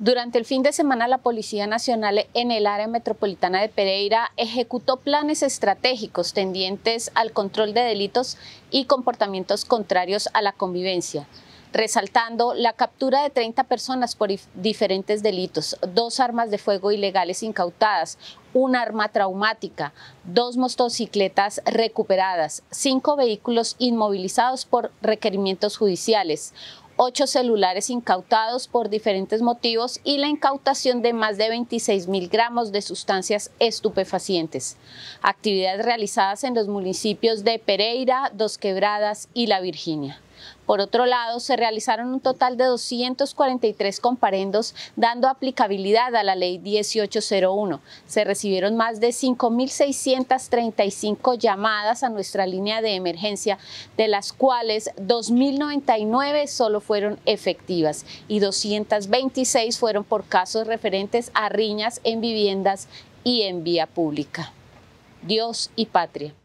Durante el fin de semana, la Policía Nacional en el área metropolitana de Pereira ejecutó planes estratégicos tendientes al control de delitos y comportamientos contrarios a la convivencia, resaltando la captura de 30 personas por diferentes delitos, dos armas de fuego ilegales incautadas, un arma traumática, dos motocicletas recuperadas, cinco vehículos inmovilizados por requerimientos judiciales, ocho celulares incautados por diferentes motivos y la incautación de más de 26 mil gramos de sustancias estupefacientes. Actividades realizadas en los municipios de Pereira, Dos Quebradas y La Virginia. Por otro lado, se realizaron un total de 243 comparendos dando aplicabilidad a la ley 1801. Se recibieron más de 5.635 llamadas a nuestra línea de emergencia, de las cuales 2.099 solo fueron efectivas y 226 fueron por casos referentes a riñas en viviendas y en vía pública. Dios y patria.